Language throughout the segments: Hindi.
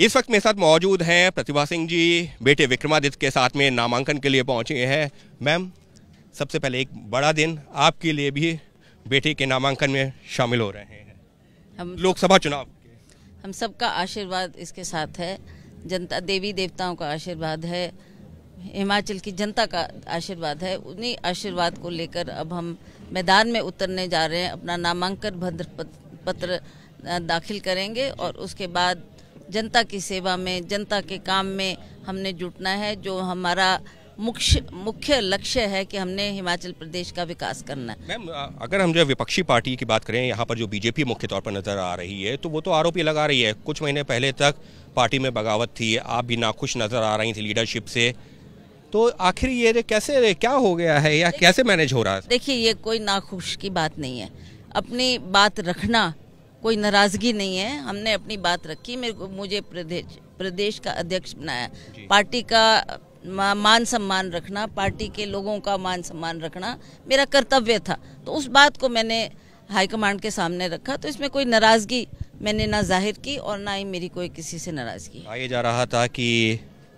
इस वक्त मेरे साथ मौजूद हैं प्रतिभा सिंह जी बेटे विक्रमादित्य के साथ में नामांकन के लिए पहुंचे हैं मैम सबसे पहले एक बड़ा दिन आपके लिए भी बेटे के नामांकन में शामिल हो रहे हैं हम लोकसभा चुनाव हम सबका आशीर्वाद इसके साथ है जनता देवी देवताओं का आशीर्वाद है हिमाचल की जनता का आशीर्वाद है उन्हीं आशीर्वाद को लेकर अब हम मैदान में उतरने जा रहे हैं अपना नामांकन भद्र पत्र दाखिल करेंगे और उसके बाद जनता की सेवा में जनता के काम में हमने जुटना है जो हमारा मुख्य मुख्य लक्ष्य है कि हमने हिमाचल प्रदेश का विकास करना मैम अगर हम जो विपक्षी पार्टी की बात करें यहाँ पर जो बीजेपी मुख्य तौर पर नजर आ रही है तो वो तो आरोप ही लगा रही है कुछ महीने पहले तक पार्टी में बगावत थी आप भी नाखुश नजर आ रही थी लीडरशिप से तो आखिर ये कैसे क्या हो गया है या कैसे मैनेज हो रहा है देखिए ये कोई नाखुश की बात नहीं है अपनी बात रखना कोई नाराजगी नहीं है हमने अपनी बात रखी मेरे को मुझे प्रदेश प्रदेश का अध्यक्ष बनाया पार्टी का मान सम्मान रखना पार्टी के लोगों का मान सम्मान रखना मेरा कर्तव्य था तो उस बात को मैंने हाईकमांड के सामने रखा तो इसमें कोई नाराज़गी मैंने ना जाहिर की और ना ही मेरी कोई किसी से नाराज़गी आगे जा रहा था कि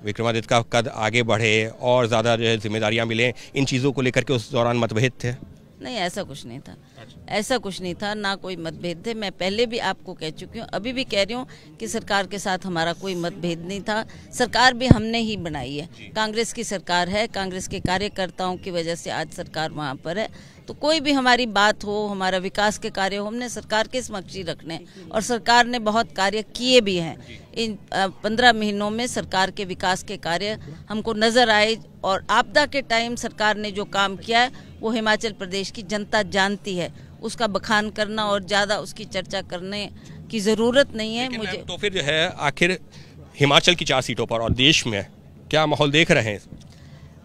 विक्रमादित्य का कद आगे बढ़े और ज़्यादा जो है जिम्मेदारियाँ मिलें इन चीज़ों को लेकर के उस दौरान मतभेद थे नहीं ऐसा कुछ नहीं था अच्छा। ऐसा कुछ नहीं था ना कोई मतभेद थे मैं पहले भी आपको कह चुकी हूँ अभी भी कह रही हूँ कि सरकार के साथ हमारा कोई मतभेद नहीं था सरकार भी हमने ही बनाई है कांग्रेस की सरकार है कांग्रेस के कार्यकर्ताओं की वजह से आज सरकार वहाँ पर है तो कोई भी हमारी बात हो हमारा विकास के कार्य हो हमने सरकार के समक्ष ही रखने और सरकार ने बहुत कार्य किए भी हैं इन पंद्रह महीनों में सरकार के विकास के कार्य हमको नजर आए और आपदा के टाइम सरकार ने जो काम किया है वो हिमाचल प्रदेश की जनता जानती है उसका बखान करना और ज़्यादा उसकी चर्चा करने की ज़रूरत नहीं है मुझे तो फिर जो है आखिर हिमाचल की चार सीटों पर और देश में क्या माहौल देख रहे हैं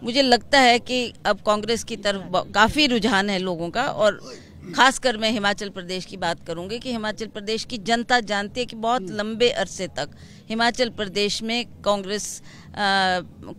मुझे लगता है कि अब कांग्रेस की तरफ काफ़ी रुझान है लोगों का और खासकर मैं हिमाचल प्रदेश की बात करूंगी कि हिमाचल प्रदेश की जनता जानती है कि बहुत लंबे अरसे तक हिमाचल प्रदेश में कांग्रेस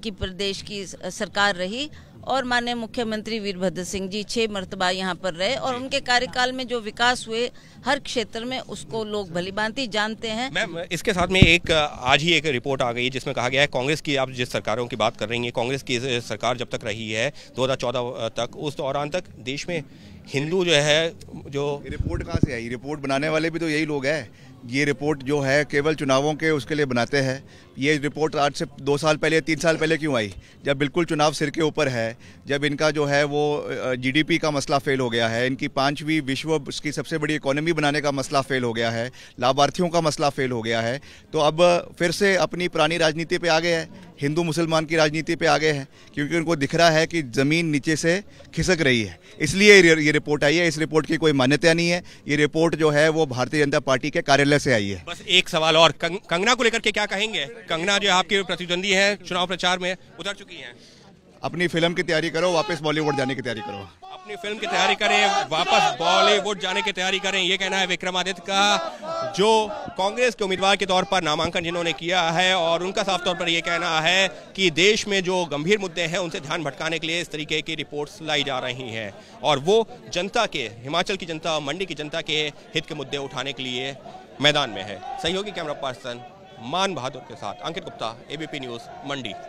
की प्रदेश की सरकार रही और माननीय मुख्यमंत्री वीरभद्र सिंह जी छह मरतबा यहाँ पर रहे और उनके कार्यकाल में जो विकास हुए हर क्षेत्र में उसको लोग भलीभांति जानते हैं मैम इसके साथ में एक आज ही एक रिपोर्ट आ गई है जिसमें कहा गया है कांग्रेस की आप जिस सरकारों की बात कर रही हैं कांग्रेस की सरकार जब तक रही है 2014 तक उस दौरान तक देश में हिंदू जो है जो रिपोर्ट कहाँ से आई रिपोर्ट बनाने वाले भी तो यही लोग हैं ये रिपोर्ट जो है केवल चुनावों के उसके लिए बनाते हैं ये रिपोर्ट आज से दो साल पहले तीन साल पहले क्यों आई जब बिल्कुल चुनाव सिर के ऊपर है जब इनका जो है वो जीडीपी का मसला फेल हो गया है इनकी पांचवी विश्व उसकी सबसे बड़ी इकोनॉमी बनाने का मसला फेल हो गया है लाभार्थियों का मसला फेल हो गया है तो अब फिर से अपनी पुरानी राजनीति पर आ गए हैं हिंदू मुसलमान की राजनीति पर आ गए हैं क्योंकि उनको दिख रहा है कि ज़मीन नीचे से खिसक रही है इसलिए ये रिपोर्ट आई है इस रिपोर्ट की कोई मान्यता नहीं है ये रिपोर्ट जो है वो भारतीय जनता पार्टी के कार्यालय से आई है बस एक सवाल और कंग, कंगना को लेकर के क्या कहेंगे कंगना जो आपके प्रतिद्वंदी है चुनाव प्रचार में उतर चुकी है अपनी फिल्म की तैयारी करो वापस बॉलीवुड जाने की तैयारी करो अपनी फिल्म की तैयारी करें वापस बॉलीवुड जाने की तैयारी करें ये कहना है विक्रमादित्य का जो कांग्रेस के उम्मीदवार के तौर पर नामांकन जिन्होंने किया है और उनका साफ तौर पर यह कहना है कि देश में जो गंभीर मुद्दे हैं उनसे ध्यान भटकाने के लिए इस तरीके की रिपोर्ट्स लाई जा रही हैं और वो जनता के हिमाचल की जनता मंडी की जनता के हित के मुद्दे उठाने के लिए मैदान में है सहयोगी कैमरा पर्सन मान बहादुर के साथ अंकित गुप्ता एबीपी न्यूज मंडी